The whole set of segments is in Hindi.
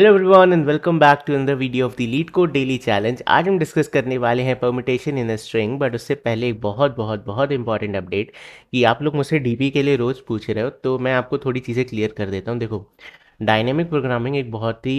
Hello everyone and welcome back to in video of the LeetCode daily challenge आज हम डिस्कस करने वाले हैं परमिटेशन इन स्ट्रिंग बट उससे पहले एक बहुत बहुत बहुत इंपॉर्टेंट अपडेट कि आप लोग मुझसे डीपी के लिए रोज़ पूछ रहे हो तो मैं आपको थोड़ी चीज़ें क्लियर कर देता हूँ देखो डायनेमिक प्रोग्रामिंग एक बहुत ही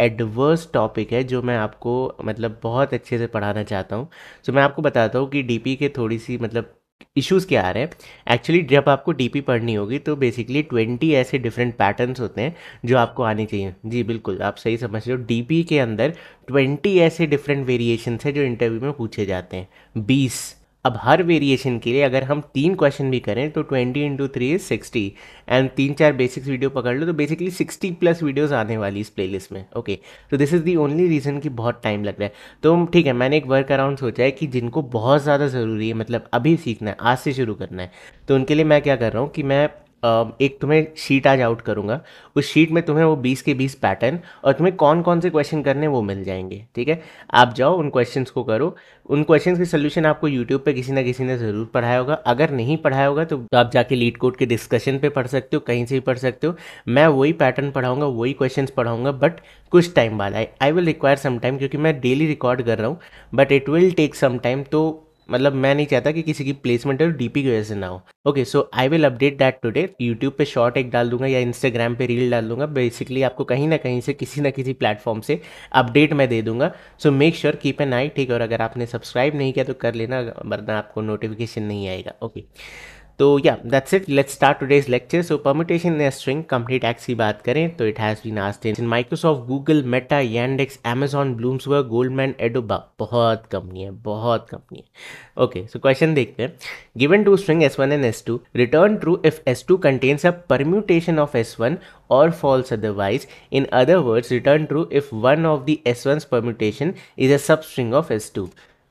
एडवर्स टॉपिक है जो मैं आपको मतलब बहुत अच्छे से पढ़ाना चाहता हूँ सो so, मैं आपको बताता हूँ कि डी के थोड़ी सी मतलब इश्यूज़ क्या आ रहे हैं एक्चुअली जब आपको डी पढ़नी होगी तो बेसिकली ट्वेंटी ऐसे डिफरेंट पैटर्न्स होते हैं जो आपको आने चाहिए जी बिल्कुल आप सही समझ रहे हो डी के अंदर ट्वेंटी ऐसे डिफरेंट वेरिएशन हैं जो इंटरव्यू में पूछे जाते हैं बीस अब हर वेरिएशन के लिए अगर हम तीन क्वेश्चन भी करें तो twenty into three is sixty and तीन चार बेसिक्स वीडियो पकड़ लो तो बेसिकली सिक्सटी प्लस वीडियोस आने वाली इस प्लेलिस्ट में ओके तो this is the only reason कि बहुत टाइम लग रहा है तो ठीक है मैंने एक वर्क अराउंड सोचा है कि जिनको बहुत ज़्यादा ज़रूरी है मतलब अभी सीखना है आज से शुरू करना है तो उनके लिए मैं क्या कर रहा हूँ कि मैं एक तुम्हें शीट आज आउट करूंगा उस शीट में तुम्हें वो बीस के बीस पैटर्न और तुम्हें कौन कौन से क्वेश्चन करने वो मिल जाएंगे ठीक है आप जाओ उन क्वेश्चंस को करो उन क्वेश्चंस के सोल्यूशन आपको यूट्यूब पे किसी ना किसी ने ज़रूर पढ़ाया होगा अगर नहीं पढ़ाया होगा तो आप जाके लीड कोड के डिस्कशन पे पढ़ सकते हो कहीं से भी पढ़ सकते हो मैं वही पैटर्न पढ़ाऊँगा वही क्वेश्चन पढ़ाऊंगा बट कुछ टाइम बाद I I will require some time क्योंकि मैं डेली रिकॉर्ड कर रहा हूँ but it will take some time तो मतलब मैं नहीं चाहता कि किसी की प्लेसमेंट और डीपी की वजह से ना हो okay so I will update that today YouTube पे शॉर्ट एक डाल दूंगा या इंस्टाग्राम पे रील डाल दूंगा बेसिकली आपको कहीं ना कहीं से किसी ना किसी प्लेटफॉर्म से अपडेट मैं दे दूंगा so make sure keep an eye ठीक है और अगर आपने सब्सक्राइब नहीं किया तो कर लेना वरना आपको नोटिफिकेशन नहीं आएगा ओके okay. तो या that's it let's start today's lecture so permutation in string company X की बात करें तो it has been asked in Microsoft Google Meta Yandex Amazon gold Goldman Adobe बहुत कंपनी है बहुत कंपनी है ओके सो क्वेश्चन देखते हैं given two string S one and S two return true if S two contains a permutation of S one और false in other words return true if one of the S one permutation is a substring of S two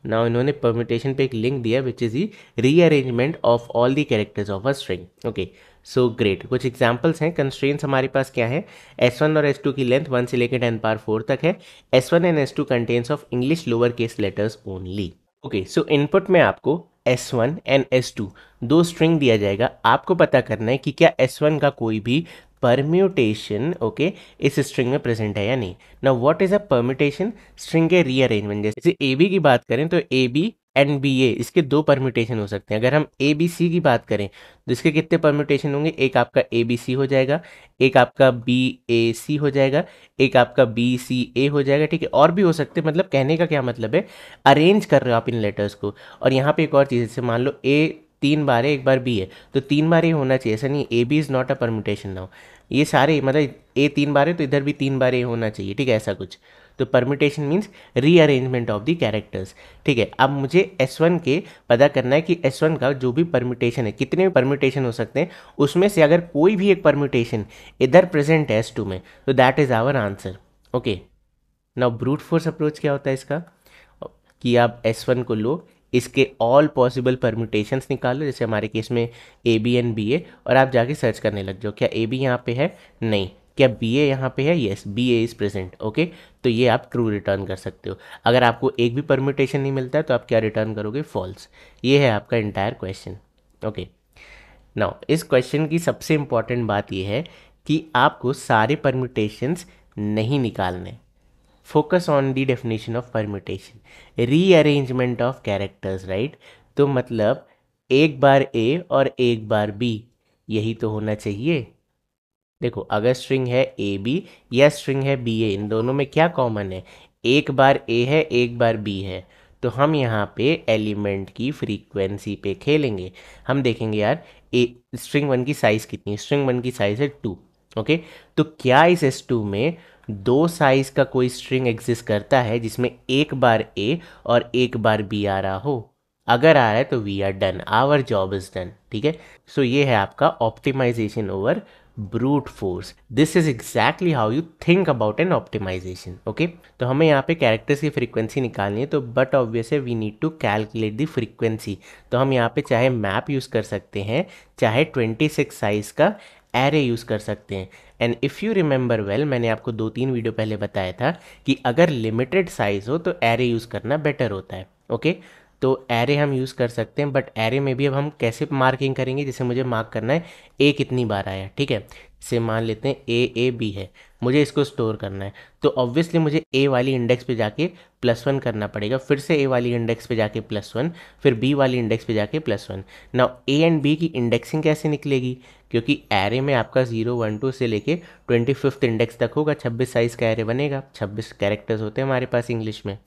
now इन्होंने परमिटेशन पे एक लिंक दिया which is the rearrangement of all the characters of a string okay so great कुछ एग्जाम्पल्स हैं कंस्ट्रेंट्स हमारे पास क्या है एस वन और एस टू की लेंथ वन से लेकर टेन पार फोर तक है S one and S two contents of English lower case letters only okay so input में आपको S one and S two दो स्ट्रिंग दिया जाएगा आपको पता करना है कि क्या एस वन का कोई भी परम्यूटेशन ओके इस स्ट्रिंग में प्रेजेंट है या नहीं ना what is a permutation string के रीअरेंजमेंट जैसे ए बी की बात करें तो A B and B A इसके दो परम्यूटेशन हो सकते हैं अगर हम ए बी सी की बात करें तो इसके कितने परम्यूटेशन होंगे एक आपका ए बी सी हो जाएगा एक आपका बी ए सी हो जाएगा एक आपका बी सी ए हो जाएगा ठीक है और भी हो सकते हैं मतलब कहने का क्या मतलब है अरेंज कर रहे हो आप इन लेटर्स को और यहाँ पे एक और चीज़ जैसे मान लो ए तीन बार है एक बार बी है तो तीन बार ही होना चाहिए ऐसा नहीं A B is not a permutation now ये सारे मतलब ए तीन बार है तो इधर भी तीन बार ही होना चाहिए ठीक है ऐसा कुछ तो permutation means rearrangement of the characters ठीक है अब मुझे एस वन के पता करना है कि एस वन का जो भी परमिटेशन है कितने भी परमिटेशन हो सकते हैं उसमें से अगर कोई भी एक परमिटेशन इधर प्रेजेंट है एस टू में तो that is our answer okay now brute force approach क्या होता है इसका कि आप एस वन को लो इसके ऑल पॉसिबल परम्यूटेशंस निकालो जैसे हमारे केस में A B and B A और आप जाके सर्च करने लग जाओ क्या ए बी यहाँ पे है नहीं क्या बी ए यहाँ पे है yes B A is present okay तो ये आप ट्रू रिटर्न कर सकते हो अगर आपको एक भी परम्यूटेशन नहीं मिलता है तो आप क्या रिटर्न करोगे फॉल्स ये है आपका इंटायर क्वेश्चन ओके नाउ इस क्वेश्चन की सबसे इम्पॉर्टेंट बात यह है कि आपको सारे परम्यूटेशंस नहीं निकालने focus on the definition of permutation rearrangement of characters right तो मतलब एक बार ए और एक बार बी यही तो होना चाहिए देखो अगर स्ट्रिंग है ए बी या स्ट्रिंग है बी ए इन दोनों में क्या कॉमन है एक बार ए है एक बार बी है तो हम यहाँ पे एलिमेंट की फ्रीक्वेंसी पे खेलेंगे हम देखेंगे यार ए स्ट्रिंग वन की साइज़ कितनी स्ट्रिंग वन की साइज़ है टू ओके तो क्या इस एस टू में दो साइज का कोई स्ट्रिंग एग्जिस्ट करता है जिसमें एक बार ए और एक बार बी आ रहा हो अगर आ रहा है तो we are done our job is done ठीक है सो ये है आपका optimization over brute force this is exactly how you think about an optimization okay तो हमें यहाँ पे कैरेक्टर्स की फ्रीक्वेंसी निकालनी है तो बट ऑब्वियस है we need to calculate the frequency तो हम यहाँ पे चाहे मैप यूज़ कर सकते हैं चाहे 26 साइज का एरे यूज़ कर सकते हैं and if you remember well मैंने आपको दो तीन वीडियो पहले बताया था कि अगर लिमिटेड साइज़ हो तो एरे यूज़ करना बेटर होता है ओके तो एरे हम यूज़ कर सकते हैं बट एरे में भी अब हम कैसे मार्किंग करेंगे जैसे मुझे मार्क करना है ए कितनी बार आया ठीक है से मान लेते हैं ए ए बी है मुझे इसको स्टोर करना है तो ऑब्वियसली मुझे ए वाली इंडेक्स पे जाके प्लस वन करना पड़ेगा फिर से ए वाली इंडेक्स पे जाके प्लस वन फिर बी वाली इंडेक्स पे जाके प्लस वन ना ए एंड बी की इंडेक्सिंग कैसे निकलेगी क्योंकि एरे में आपका जीरो वन टू से लेके ट्वेंटी फिफ्थ इंडेक्स तक होगा छब्बीस साइज़ का एरे बनेगा छब्बीस कैरेक्टर्स होते हैं हमारे पास इंग्लिश में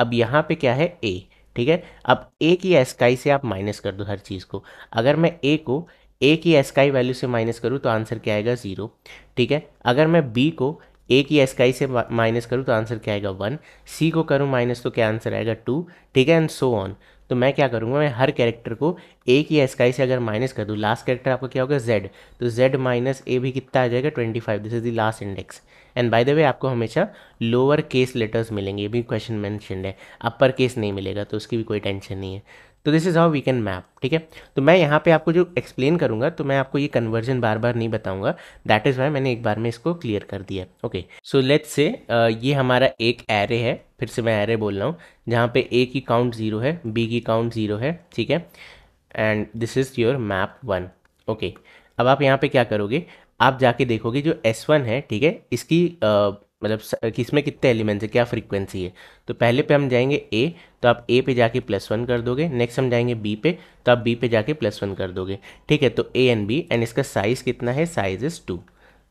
अब यहाँ पर क्या है ए ठीक है अब ए की एस्काई से आप माइनस कर दो हर चीज़ को अगर मैं ए को ए की एसकाई वैल्यू से माइनस करूँ तो आंसर क्या आएगा ज़ीरो ठीक है अगर मैं बी को ए की एसकाई से माइनस करूँ तो आंसर क्या आएगा वन सी को करूँ माइनस तो क्या आंसर आएगा टू ठीक है एंड सो ऑन तो मैं क्या करूँगा मैं हर कैरेक्टर को ए की एसकाई से अगर माइनस कर दूँ लास्ट कैरेक्टर आपका क्या होगा जेड तो जेड माइनस ए भी कितना आ जाएगा twenty five this is the last index and by the way आपको हमेशा लोअर केस लेटर्स मिलेंगे ये भी क्वेश्चन मैंशनड है अपर केस नहीं मिलेगा तो उसकी भी कोई टेंशन नहीं है तो this is how we can map ठीक है तो मैं यहाँ पे आपको जो एक्सप्लेन करूँगा तो मैं आपको ये कन्वर्जन बार बार नहीं बताऊँगा दैट इज़ वाई मैंने एक बार में इसको क्लियर कर दिया ओके सो लेट्स से ये हमारा एक एरे है फिर से मैं एरे बोल रहा हूँ जहाँ पे ए की काउंट ज़ीरो है बी की काउंट ज़ीरो है ठीक है and this is your map one okay अब आप यहाँ पे क्या करोगे आप जाके देखोगे जो एस वन है ठीक है इसकी uh, मतलब किसमें कितने एलिमेंट्स है क्या फ्रीक्वेंसी है तो पहले पे हम जाएंगे ए तो आप ए पे जाके प्लस वन कर दोगे नेक्स्ट हम जाएंगे बी पे तो आप बी पे जाके प्लस वन कर दोगे ठीक है तो ए एंड बी एंड इसका साइज़ कितना है साइज इज़ टू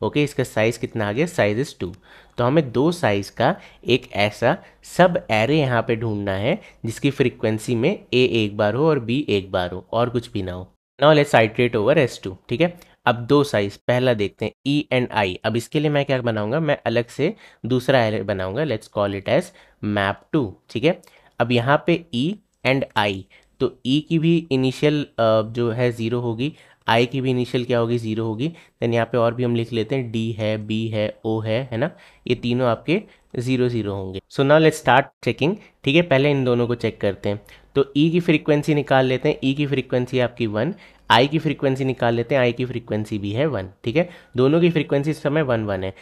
ओके इसका साइज़ कितना आ गया साइज इज़ टू तो हमें दो साइज़ का एक ऐसा सब एरे यहाँ पे ढूंढना है जिसकी फ्रीक्वेंसी में ए एक बार हो और बी एक बार हो और कुछ भी ना हो now let's iterate over S two ठीक है अब दो साइज पहला देखते हैं ई एंड आई अब इसके लिए मैं क्या बनाऊंगा मैं अलग से दूसरा एरे बनाऊंगा let's call it as map two ठीक है अब यहाँ पे ई एंड आई तो ई e की भी इनिशियल जो है ज़ीरो होगी आई की भी इनिशियल क्या होगी ज़ीरो होगी देन यहाँ पे और भी हम लिख लेते हैं डी है बी है ओ है है ना ये तीनों आपके ज़ीरो ज़ीरो होंगे so now let's start checking ठीक है पहले इन दोनों को चेक करते हैं तो ई e की फ्रीक्वेंसी निकाल लेते हैं ई e की फ्रीक्वेंसी आपकी वन आई की फ्रीक्वेंसी निकाल लेते हैं आई की फ्रीक्वेंसी भी है वन ठीक है दोनों की फ्रीक्वेंसी इस समय वन वन है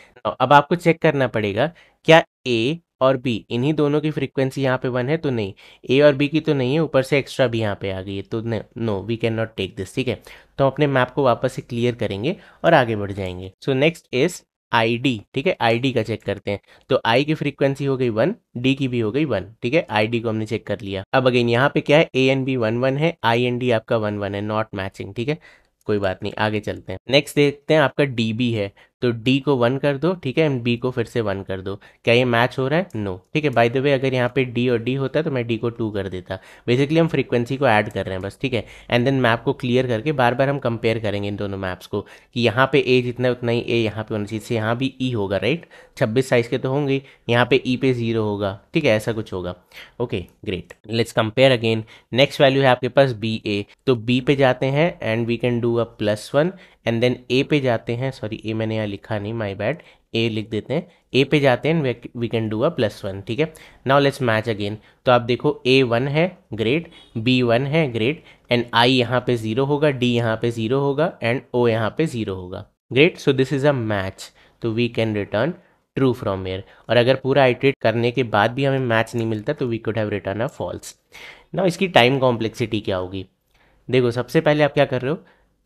अब आपको चेक करना पड़ेगा क्या ए और बी इन्हीं दोनों की फ्रीक्वेंसी यहाँ पे वन है तो नहीं ए और बी की तो नहीं है ऊपर से एक्स्ट्रा भी यहाँ पे आ गई है तो no we can not take this ठीक है तो अपने मैप को वापस से क्लियर करेंगे और आगे बढ़ जाएंगे सो नेक्स्ट इज आईडी ठीक है आईडी का चेक करते हैं तो आई की फ्रीक्वेंसी हो गई वन डी की भी हो गई वन ठीक है आईडी को हमने चेक कर लिया अब अगेन यहाँ पे क्या है A and B one one है आई एन डी आपका वन वन है नॉट मैचिंग ठीक है कोई बात नहीं आगे चलते हैं नेक्स्ट देखते हैं आपका डी है तो डी को वन कर दो ठीक है एंड बी को फिर से वन कर दो क्या ये मैच हो रहा है नो no. ठीक है बाय द वे अगर यहाँ पे डी और डी होता है तो मैं डी को टू कर देता बेसिकली हम फ्रीक्वेंसी को ऐड कर रहे हैं बस ठीक है एंड देन मैप को क्लियर करके बार बार हम कंपेयर करेंगे इन दोनों मैप्स को कि यहाँ पे ए जितना उतना ही ए यहाँ पे होना चाहिए यहाँ भी ई e होगा राइट छब्बीस साइज के तो होंगे यहाँ पे ई e पे जीरो होगा ठीक है ऐसा कुछ होगा okay great let's compare again next value है आपके पास बी ए तो बी पे जाते हैं and we can do a plus one and then A पे जाते हैं सॉरी ए मैंने यहाँ लिखा नहीं माई बैड ए लिख देते हैं ए पे जाते हैं we can do a plus one ठीक है नाउ लेट्स मैच अगेन तो आप देखो ए वन है ग्रेट बी वन है ग्रेट एंड आई यहाँ पे ज़ीरो होगा डी यहाँ पे ज़ीरो होगा एंड ओ यहाँ पे ज़ीरो होगा great so this is a match तो we can return true from here और अगर पूरा आइट्रेट करने के बाद भी हमें मैच नहीं मिलता तो we could have return a false ना इसकी टाइम कॉम्प्लेक्सिटी क्या होगी देखो सबसे पहले आप क्या कर रहे हो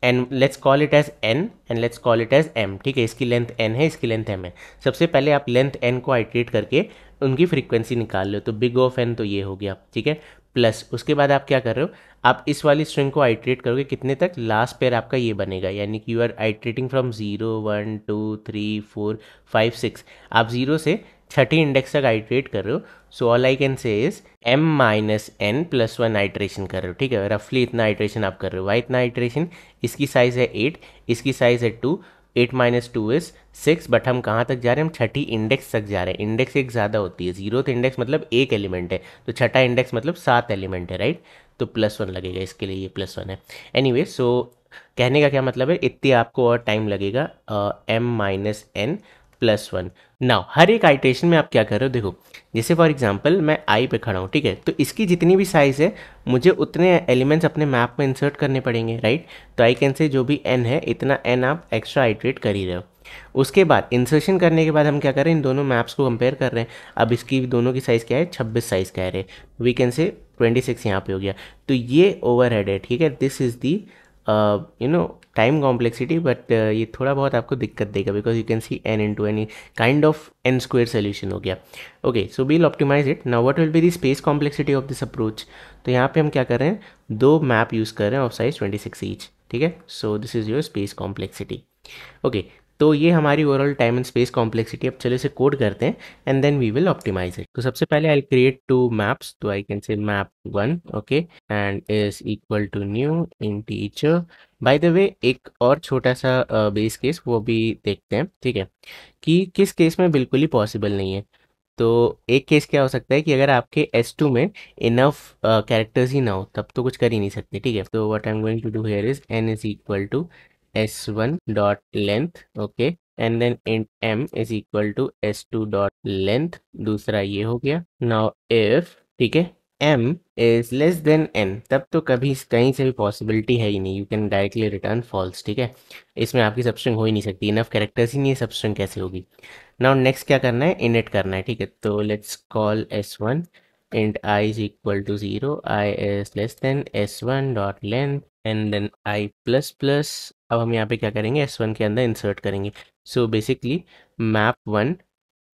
N let's call it as N and let's call it as M ठीक है इसकी लेंथ एन है इसकी लेंथ एम है सबसे पहले आप लेंथ एन को आइट्रेट करके उनकी फ्रीक्वेंसी निकाल लो तो बिग ऑफ एन तो ये हो गया ठीक है प्लस उसके बाद आप क्या कर रहे हो आप इस वाली स्ट्रिंग को आइट्रेट करोगे कितने तक लास्ट पेयर आपका ये बनेगा यानी कि you are iterating from zero one two three four five six आप ज़ीरो से छठी इंडेक्स तक आइट्रेट कर रहे हो so all I can say is M minus N plus one iteration कर रहे हो ठीक है रफली इतना आइट्रेशन आप कर रहे हो वाई इतना आइट्रेशन इसकी साइज़ है एट इसकी साइज़ है two eight minus two is six but हम कहाँ तक जा रहे हैं हम छठी इंडेक्स तक जा रहे हैं इंडेक्स एक ज़्यादा होती है जीरो तो इंडेक्स मतलब एक एलिमेंट है तो छठा इंडेक्स मतलब सात एलिमेंट है राइट तो प्लस वन लगेगा इसके लिए ये प्लस वन है एनी anyway, सो so, कहने का क्या मतलब है इतनी आपको और टाइम लगेगा M minus N plus one now हर एक आइटेशन में आप क्या कर रहे हो देखो जैसे फॉर एग्जाम्पल मैं आई पे खड़ा हूँ ठीक है तो इसकी जितनी भी साइज़ है मुझे उतने एलिमेंट्स अपने मैप में इंसर्ट करने पड़ेंगे राइट तो आई कैन से जो भी एन है इतना एन आप एक्स्ट्रा आइट्रेट कर ही रहे हो उसके बाद इंसर्शन करने के बाद हम क्या कर रहे हैं इन दोनों मैप्स को कंपेयर कर रहे हैं अब इसकी दोनों की साइज़ क्या है छब्बीस साइज़ कह रहे हैं we can say twenty six यहाँ पे हो गया तो ये ओवर है ठीक है this is the you know time complexity but ये थोड़ा बहुत आपको दिक्कत देगा because you can see N into any kind of N square solution हो गया okay so we'll optimize it now what will be the space complexity of this approach तो यहाँ पे हम क्या कर रहे हैं दो मैप यूज़ कर रहे हैं of size twenty six each ठीक है so this is your space complexity okay तो ये हमारी overall time and space complexity अब चले से कोड करते हैं and then we will optimize it तो सबसे पहले आई क्रिएट टू मैप्स तो I can say map one okay and is equal to new integer by the way एक और छोटा सा बेस uh, केस वो भी देखते हैं ठीक है कि किस केस में बिल्कुल ही पॉसिबल नहीं है तो एक केस क्या हो सकता है कि अगर आपके एस टू में इनफ कैरेक्टर्स ही ना हो तब तो कुछ कर ही नहीं सकते ठीक है तो what I am going to do here is N is equal to s1 dot length okay and then int m is equal to S two dot दूसरा ये हो गया now if ठीक है m is less than n तब तो कभी कहीं से भी पॉसिबिलिटी है ही नहीं you can directly return false ठीक है इसमें आपकी सबस्ट्रिंग हो ही नहीं सकती enough characters ही नहीं है substring कैसे होगी now next क्या करना है init करना है ठीक है तो let's call S one i is equal to zero i is less than s1 dot length and then i plus plus अब हम यहाँ पे क्या करेंगे एस वन के अंदर इंसर्ट करेंगे so basically map one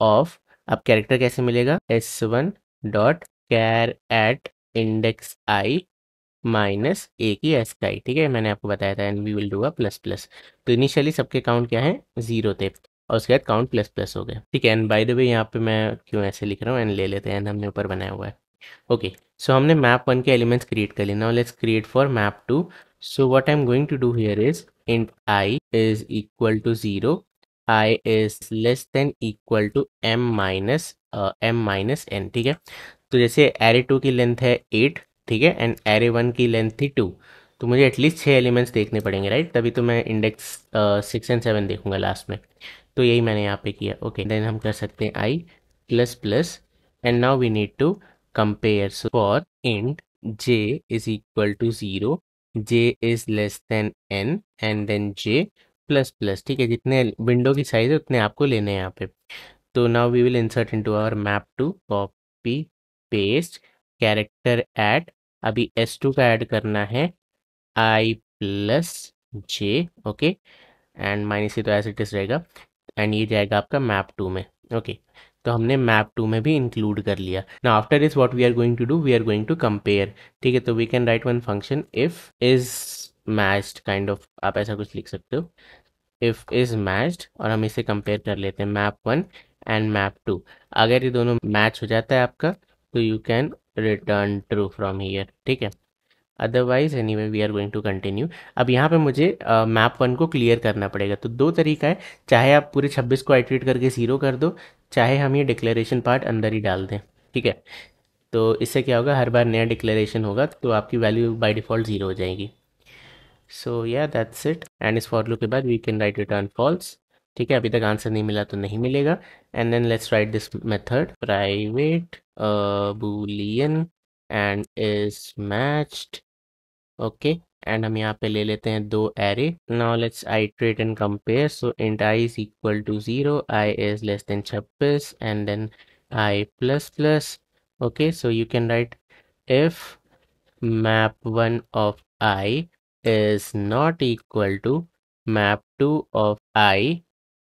of अब कैरेक्टर कैसे मिलेगा S one dot char at index I minus A की एस का आई ठीक है मैंने आपको बताया था and we will do a plus plus तो इनिशियली सबके काउंट क्या है जीरो थे और उसके बाद काउंट प्लस प्लस हो गए ठीक है एंड बाय द वे यहाँ पे मैं क्यों ऐसे लिख रहा हूँ एंड ले लेते हैं एंड हमने ऊपर बनाया हुआ है ओके okay, सो so हमने मैप वन के एलिमेंट्स क्रिएट कर लिए now let's create for map two so what I am going to do here is int i is equal to 0 i is less than equal to m minus M minus N ठीक है तो जैसे एरे टू की length है एट ठीक है एंड एरे वन की लेंथ थी टू तो मुझे एटलीस्ट 6 elements देखने पड़ेंगे राइट तभी तो मैं इंडेक्स सिक्स एंड सेवन देखूंगा लास्ट में तो यही मैंने यहाँ पे किया ओके okay. देन हम कर सकते हैं I plus plus and now we need to compare so for int J is equal to zero j is less than n and then j plus plus ठीक है जितने विंडो की साइज है उतने आपको लेने हैं यहाँ पे तो now we will insert into our map two copy paste character add अभी s2 का ऐड करना है i plus J okay and minus ही तो एज इट इज रहेगा एंड ये जाएगा आपका मैप टू में ओके okay. तो हमने मैप टू में भी इंक्लूड कर लिया ना after is what we are going to do we are going to compare ठीक है तो we can write one function if is matched kind of आप ऐसा कुछ लिख सकते हो इफ इज मैच्ड और हम इसे कंपेयर कर लेते हैं map one and map two अगर ये दोनों मैच हो जाता है आपका तो you can return true from here ठीक है otherwise anyway we are going to continue अब यहाँ पे मुझे मैप uh, वन को क्लियर करना पड़ेगा तो दो तरीका है चाहे आप पूरे छब्बीस को एट्रीट करके ज़ीरो कर दो चाहे हम ये डिक्लेरेशन पार्ट अंदर ही डाल दें ठीक है तो इससे क्या होगा हर बार नया डिक्लेरेशन होगा तो आपकी वैल्यू बाई डिफ़ॉल्ट ज़ीरो हो जाएगी so yeah that's it and इस फॉर के बाद we can write return false ठीक है अभी तक आंसर नहीं मिला तो नहीं मिलेगा and then let's write this method private boolean and is matched okay and हम यहाँ पे ले लेते हैं दो array now let's iterate and compare so int I is equal to zero I is less than छब्बीस and then I plus plus okay so you can write if map one of I is not equal to map two of I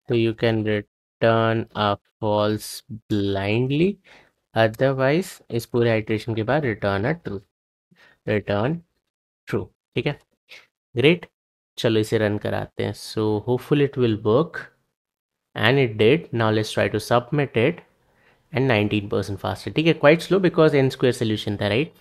तो you can return a false blindly otherwise इस पूरे आइट्रेशन के बाद return a true return true ठीक है ग्रेट चलो इसे रन कराते हैं so hopeful it will work and it did now let's try to submit it and nineteen percent fast ठीक है quite slow because N square solution था right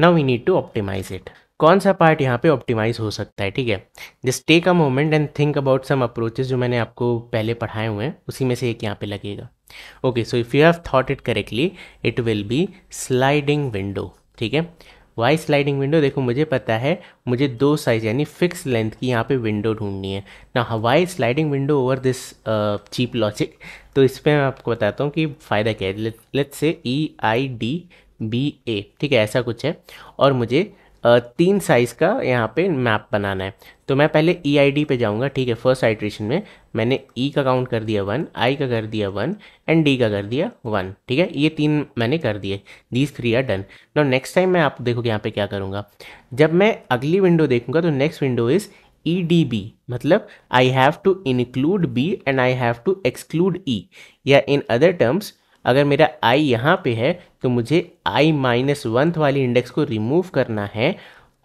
now we need to optimize it कौन सा पार्ट यहाँ पे ऑप्टिमाइज हो सकता है ठीक है just take a moment and think about some approaches जो मैंने आपको पहले पढ़ाए हुए हैं उसी में से एक यहाँ पे लगेगा okay so if you have thought it correctly it will be sliding window ठीक है वाई स्लाइडिंग विंडो देखो मुझे पता है मुझे दो साइज़ यानी फिक्स लेंथ की यहाँ पे विंडो ढूंढनी है ना हवाई sliding window over this cheap logic तो इस पर मैं आपको बताता हूँ कि फ़ायदा क्या है let's say E I D B ए ठीक है ऐसा कुछ है और मुझे तीन साइज़ का यहाँ पे मैप बनाना है तो मैं पहले ई आई डी पे जाऊँगा ठीक है फर्स्ट आइट्रेशन में मैंने ई e का काउंट कर दिया वन आई का कर दिया वन एंड डी का कर दिया वन ठीक है ये तीन मैंने कर दिए these three are done no next time मैं आप देखोगे यहाँ पे क्या करूँगा जब मैं अगली विंडो देखूँगा तो next window is E D B मतलब I have to include B and I have to exclude E या इन अदर टर्म्स अगर मेरा आई यहाँ पे है तो मुझे आई माइनस वंथ वाली इंडेक्स को रिमूव करना है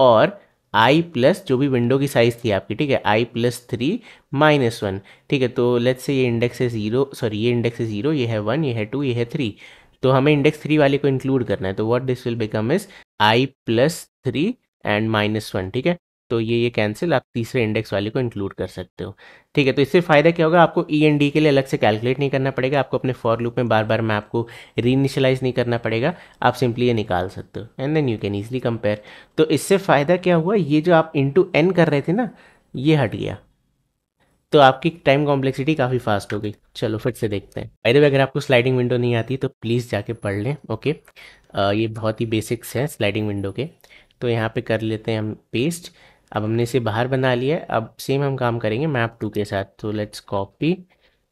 और आई प्लस जो भी विंडो की साइज़ थी आपकी ठीक है I plus three minus one ठीक है तो लेट्स से ये इंडेक्स है ज़ीरो सॉरी ये इंडेक्स है ज़ीरो ये है वन ये है टू ये है थ्री तो हमें इंडेक्स थ्री वाले को इंक्लूड करना है तो what this will become is I plus three and minus one ठीक है तो ये ये कैंसिल आप तीसरे इंडेक्स वाले को इंक्लूड कर सकते हो ठीक है तो इससे फ़ायदा क्या होगा आपको ई एन डी के लिए अलग से कैलकुलेट नहीं करना पड़ेगा आपको अपने फॉर लूप में बार बार मैप को रीनिशलाइज नहीं करना पड़ेगा आप सिंपली ये निकाल सकते हो and then you can easily compare तो इससे फ़ायदा क्या हुआ ये जो आप इंटू एन कर रहे थे ना ये हट गया तो आपकी टाइम कॉम्प्लेक्सिटी काफ़ी फास्ट हो गई चलो फिर से देखते हैं बाय द वे अगर आपको स्लाइडिंग विंडो नहीं आती तो प्लीज़ जाके पढ़ लें ओके आ, ये बहुत ही बेसिक्स हैं स्लाइडिंग विंडो के तो यहाँ पे कर लेते हैं हम पेस्ट अब हमने इसे बाहर बना लिया अब सेम हम काम करेंगे मैप टू के साथ तो लेट्स कॉपी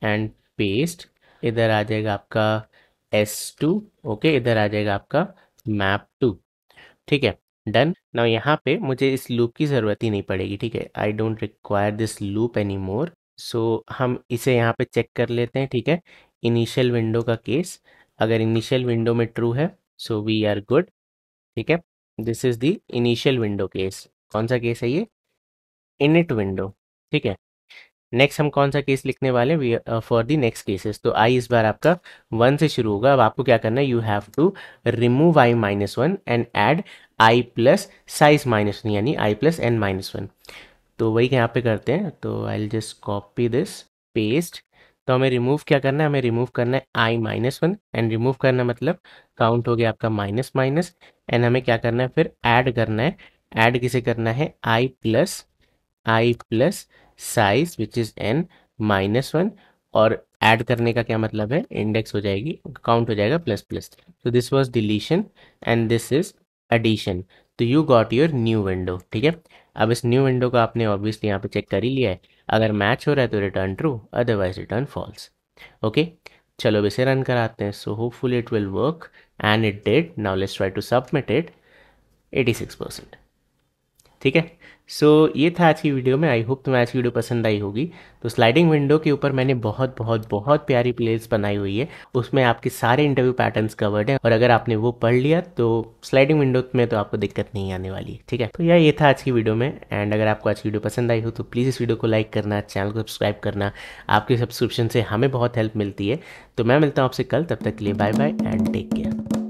एंड पेस्ट इधर आ जाएगा आपका एस टू ओके इधर आ जाएगा आपका मैप टू ठीक है डन नाउ यहाँ पे मुझे इस लूप की ज़रूरत ही नहीं पड़ेगी ठीक है I don't require this loop any more so हम इसे यहाँ पे चेक कर लेते हैं ठीक है इनिशियल विंडो का केस अगर इनिशियल विंडो में ट्रू है सो वी आर गुड ठीक है this is the initial window case कौन सा केस है ये इनिट विंडो ठीक है नेक्स्ट हम कौन सा केस लिखने वाले हैं फॉर दी नेक्स्ट केसेस तो आई इस बार आपका वन से शुरू होगा अब आपको क्या करना है you have to remove I minus one and add I plus size minus one यानी I plus N minus one तो वही यहाँ पे करते हैं तो I just copy this paste तो हमें रिमूव क्या करना है हमें रिमूव करना है I minus one and remove करना मतलब काउंट हो गया आपका माइनस माइनस एंड हमें क्या करना है फिर ऐड करना है ऐड किसे करना है I plus I plus size which is N minus one और ऐड करने का क्या मतलब है इंडेक्स हो जाएगी काउंट हो जाएगा प्लस प्लस तो this was deletion and this is addition तो you got your new window ठीक है अब इस न्यू विंडो को आपने ऑब्वियसली यहाँ पे चेक कर ही लिया है अगर मैच हो रहा है तो return true otherwise return false okay चलो अब इसे रन कराते हैं so hopeful it will work and it did now let's try to submit it 86 percent ठीक है सो so, ये था आज की वीडियो में आई होप तुम्हें आज की वीडियो पसंद आई होगी तो स्लाइडिंग विंडो के ऊपर मैंने बहुत बहुत बहुत प्यारी प्लेस बनाई हुई है उसमें आपके सारे इंटरव्यू पैटर्न्स कवर्ड हैं और अगर आपने वो पढ़ लिया तो स्लाइडिंग विंडो में तो आपको दिक्कत नहीं आने वाली है ठीक है तो यह ये था आज की वीडियो में एंड अगर आपको आज की वीडियो पसंद आई हो तो प्लीज़ इस वीडियो को लाइक करना चैनल को सब्सक्राइब करना आपके सब्सक्रिप्शन से हमें बहुत हेल्प मिलती है तो मैं मिलता हूँ आपसे कल तब तक के लिए bye bye and take care